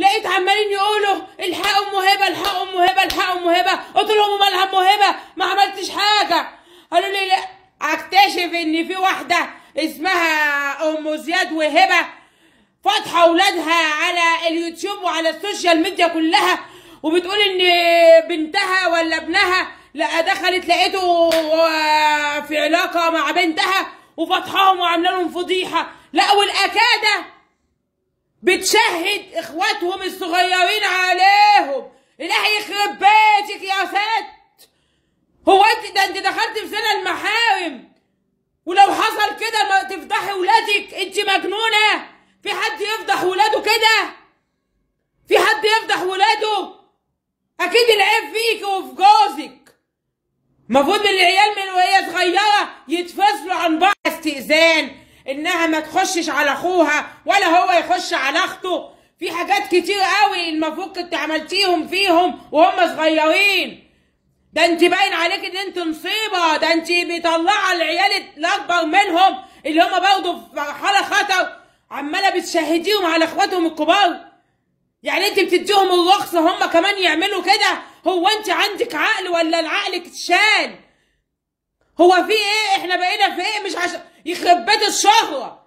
لقيت عمالين يقولوا الحقوا ام هبه الحقوا ام هبه الحقوا ام هبه قلت لهم مالها ام هبه ما عملتش حاجه قالوا لي لا اكتشف ان في واحده اسمها ام زياد وهبه فاتحه اولادها على اليوتيوب وعلى السوشيال ميديا كلها وبتقول ان بنتها ولا ابنها لا دخلت لقيته آه، في علاقه مع بنتها وفاتحاهم وعامله لهم فضيحه لا والاكاده بتشهد اخواتهم الصغيرين عليهم اله يخرب بيتك يا ست هو انت ده انت دخلت في سنه المحارم ولو حصل كده ما تفضحي ولادك انت مجنونه في حد يفضح ولاده كده في حد يفضح ولاده اكيد العيب فيك وفي جوزك المفروض العيال من وهي صغيره يتفصلوا عن بعض استئذان انها ما تخشش على اخوها ولا هو يخش على اخته في حاجات كتير قوي المفروض كنت عملتيهم فيهم وهم صغيرين ده انت باين عليك ان انت مصيبه ده انت مطلعه العيال الاكبر منهم اللي هم برضه في مرحله خطر عماله بتشهديهم على اخواتهم الكبار يعني انت بتديهم الرخصه هم كمان يعملوا كده هو انت عندك عقل ولا العقل اتشال هو في ايه احنا بقينا في ايه مش عش... يخرب بيت الشهوه